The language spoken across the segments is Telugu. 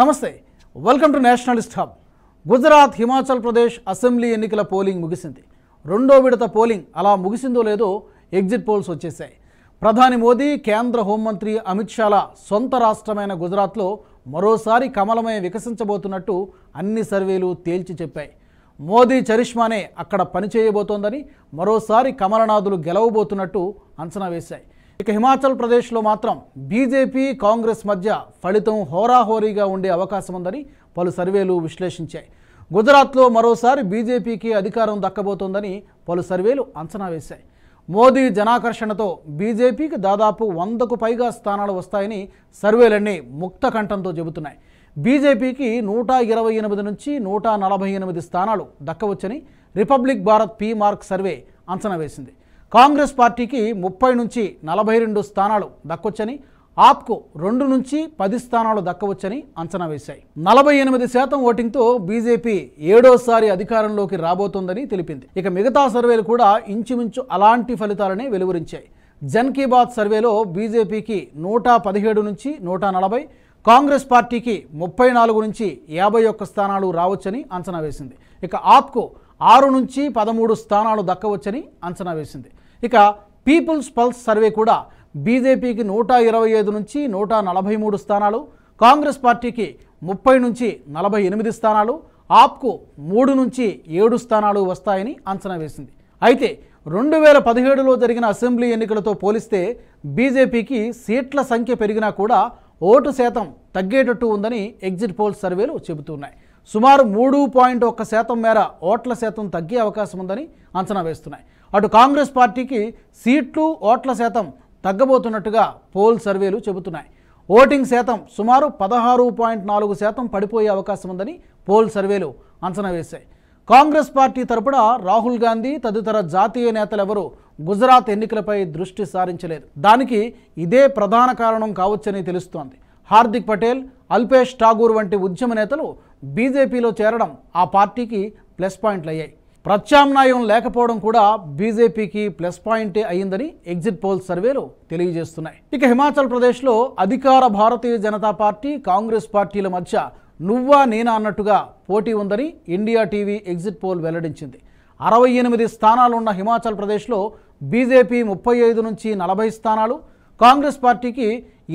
నమస్తే welcome to nationalist hub Gujarat Himachal Pradesh assembly ఎన్నికల పోలింగ్ ముగిసింది రెండో విడత పోలింగ్ అలా ముగిసిందో లేదో ఎగ్జిట్ పోల్స్ వచ్చేసాయి ప్రధాని మోదీ కేంద్ర హోంమంత్రి అమిత్ షాల సొంత రాష్ట్రమైన గుజరాత్లో మరోసారి కమలమయ వికసించబోతున్నట్టు అన్ని సర్వేలు తేల్చి చెప్పాయి మోదీ చరిష్మానే అక్కడ పనిచేయబోతోందని మరోసారి కమలనాథులు గెలవబోతున్నట్టు అంచనా వేశాయి ఇక హిమాచల్ ప్రదేశ్లో మాత్రం బీజేపీ కాంగ్రెస్ మధ్య ఫలితం హోరాహోరీగా ఉండే అవకాశం ఉందని పలు సర్వేలు విశ్లేషించాయి గుజరాత్లో మరోసారి బీజేపీకి అధికారం దక్కబోతోందని పలు సర్వేలు అంచనా వేశాయి మోదీ జనాకర్షణతో బీజేపీకి దాదాపు వందకు పైగా స్థానాలు వస్తాయని సర్వేలన్నీ ముక్త కంఠంతో చెబుతున్నాయి బీజేపీకి నూట ఇరవై ఎనిమిది నుంచి నూట నలభై ఎనిమిది స్థానాలు దక్కవచ్చని Republic Bharat P Marq survey అంచనా వేసింది కాంగ్రెస్ పార్టీకి ముప్పై నుంచి నలభై రెండు స్థానాలు దక్కొచ్చని ఆప్కు రెండు నుంచి పది స్థానాలు దక్కవచ్చని అంచనా వేశాయి నలభై ఎనిమిది శాతం ఓటింగ్తో బీజేపీ ఏడోసారి అధికారంలోకి రాబోతోందని తెలిపింది ఇక మిగతా సర్వేలు కూడా ఇంచుమించు అలాంటి ఫలితాలనే వెలువరించాయి జన్ కీ బాత్ సర్వేలో బీజేపీకి నూట పదిహేడు నుంచి నూట నలభై కాంగ్రెస్ పార్టీకి ముప్పై నాలుగు నుంచి యాభై ఒక్క స్థానాలు రావచ్చని అంచనా వేసింది ఇక ఆప్కు ఆరు నుంచి పదమూడు స్థానాలు దక్కవచ్చని అంచనా వేసింది ఇక పీపుల్స్ పల్స్ సర్వే కూడా బీజేపీకి నూట ఇరవై ఐదు నుంచి నూట నలభై మూడు స్థానాలు కాంగ్రెస్ పార్టీకి ముప్పై నుంచి నలభై ఎనిమిది స్థానాలు ఆప్కు మూడు నుంచి ఏడు స్థానాలు వస్తాయని అంచనా వేసింది అయితే రెండు వేల పదిహేడులో జరిగిన అసెంబ్లీ ఎన్నికలతో పోలిస్తే బీజేపీకి సీట్ల సంఖ్య పెరిగినా కూడా ఓటు శాతం తగ్గేటట్టు ఉందని ఎగ్జిట్ పోల్ సర్వేలు చెబుతున్నాయి సుమారు మూడు పాయింట్ ఒక్క శాతం మేర ఓట్ల శాతం తగ్గే అవకాశం ఉందని అంచనా వేస్తున్నాయి అటు కాంగ్రెస్ పార్టీకి సీట్లు ఓట్ల శాతం తగ్గబోతున్నట్టుగా పోల్ సర్వేలు చెబుతున్నాయి ఓటింగ్ శాతం సుమారు పదహారు పాయింట్ నాలుగు శాతం పడిపోయే అవకాశం ఉందని పోల్ సర్వేలు అంచనా వేశాయి కాంగ్రెస్ పార్టీ తరపున రాహుల్ గాంధీ తదితర జాతీయ నేతలెవరూ గుజరాత్ ఎన్నికలపై దృష్టి సారించలేదు దానికి ఇదే ప్రధాన కారణం కావచ్చని తెలుస్తోంది హార్దిక్ పటేల్ అల్పేష్ ఠాగూర్ వంటి ఉద్యమ నేతలు బీజేపీలో చేరడం ఆ పార్టీకి ప్లస్ పాయింట్లు అయ్యాయి ప్రత్యామ్నాయం లేకపోవడం కూడా బీజేపీకి ప్లస్ పాయింటే అయిందని ఎగ్జిట్ పోల్ సర్వేలు తెలియజేస్తున్నాయి ఇక హిమాచల్ ప్రదేశ్లో అధికార భారతీయ జనతా పార్టీ కాంగ్రెస్ పార్టీల మధ్య నువ్వా నేనా అన్నట్టుగా పోటీ ఉందని ఇండియా టీవీ ఎగ్జిట్ పోల్ వెల్లడించింది అరవై ఎనిమిది స్థానాలున్న హిమాచల్ ప్రదేశ్లో బీజేపీ ముప్పై ఐదు నుంచి నలభై స్థానాలు కాంగ్రెస్ పార్టీకి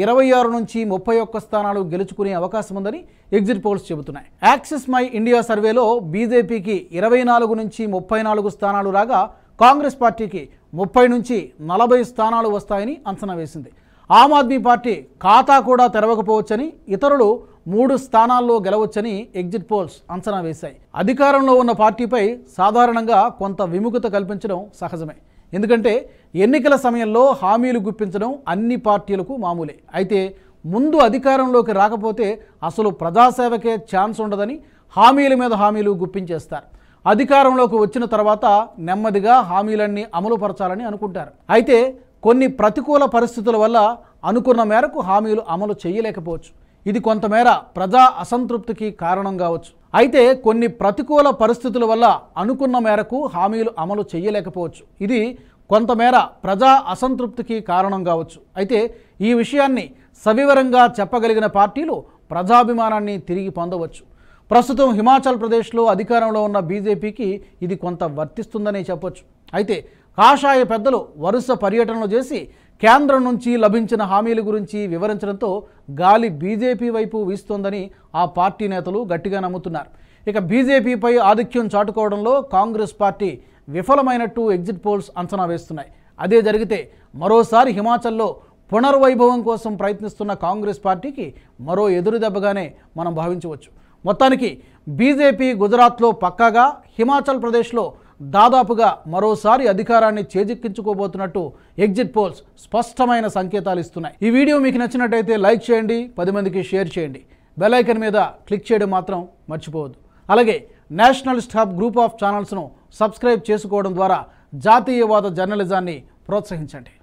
ఇరవై ఆరు నుంచి ముప్పై ఒక్క స్థానాలు గెలుచుకునే అవకాశం ఉందని ఎగ్జిట్ పోల్స్ చెబుతున్నాయి యాక్సిస్ మై ఇండియా సర్వేలో బీజేపీకి ఇరవై నాలుగు నుంచి ముప్పై నాలుగు స్థానాలు రాగా కాంగ్రెస్ పార్టీకి ముప్పై నుంచి నలభై స్థానాలు వస్తాయని అంచనా వేసింది ఆమ్ ఆద్మీ పార్టీ ఖాతా కూడా తెరవకపోవచ్చని ఇతరులు మూడు స్థానాల్లో గెలవచ్చని ఎగ్జిట్ పోల్స్ అంచనా వేశాయి అధికారంలో ఉన్న పార్టీపై సాధారణంగా కొంత విముఖత కల్పించడం సహజమే ఎందుకంటే ఎన్నికల సమయంలో హామీలు గుప్పించడం అన్ని పార్టీలకు మామూలే అయితే ముందు అధికారంలోకి రాకపోతే అసలు ప్రజాసేవకే ఛాన్స్ ఉండదని హామీల మీద హామీలు గుప్పించేస్తారు అధికారంలోకి వచ్చిన తర్వాత నెమ్మదిగా హామీలన్నీ అమలుపరచాలని అనుకుంటారు అయితే కొన్ని ప్రతికూల పరిస్థితుల వల్ల అనుకున్న మేరకు హామీలు అమలు చేయలేకపోవచ్చు ఇది కొంతమేర ప్రజా అసంతృప్తికి కారణం కావచ్చు అయితే కొన్ని ప్రతికూల పరిస్థితుల వల్ల అనుకున్న మేరకు హామీలు అమలు చేయలేకపోవచ్చు ఇది కొంతమేర ప్రజా అసంతృప్తికి కారణం కావచ్చు అయితే ఈ విషయాన్ని సవివరంగా చెప్పగలిగిన పార్టీలు ప్రజాభిమానాన్ని తిరిగి పొందవచ్చు ప్రస్తుతం హిమాచల్ ప్రదేశ్లో అధికారంలో ఉన్న బీజేపీకి ఇది కొంత వర్తిస్తుందనే చెప్పొచ్చు అయితే కాషాయ పెద్దలు వరుస పర్యటనలు చేసి కేంద్రం నుంచి లభించిన హామీల గురించి వివరించడంతో గాలి బీజేపీ వైపు వీస్తోందని ఆ పార్టీ నేతలు గట్టిగా నమ్ముతున్నారు ఇక బీజేపీపై ఆధిక్యం చాటుకోవడంలో కాంగ్రెస్ పార్టీ విఫలమైనట్టు ఎగ్జిట్ పోల్స్ అంచనా వేస్తున్నాయి అదే జరిగితే మరోసారి హిమాచల్లో పునర్వైభవం కోసం ప్రయత్నిస్తున్న కాంగ్రెస్ పార్టీకి మరో ఎదురుదెబ్బగానే మనం భావించవచ్చు మొత్తానికి బీజేపీ గుజరాత్లో పక్కాగా హిమాచల్ ప్రదేశ్లో దాదాపుగా మరోసారి అధికారాన్ని చేజిక్కించుకోబోతున్నట్టు ఎగ్జిట్ పోల్స్ స్పష్టమైన సంకేతాలు ఇస్తున్నాయి ఈ వీడియో మీకు నచ్చినట్టయితే లైక్ చేయండి పది మందికి షేర్ చేయండి బెల్ మీద క్లిక్ చేయడం మాత్రం మర్చిపోవద్దు అలాగే నేషనల్ స్టాప్ గ్రూప్ ఆఫ్ ఛానల్స్ను సబ్స్క్రైబ్ చేసుకోవడం ద్వారా జాతీయవాద జర్నలిజాన్ని ప్రోత్సహించండి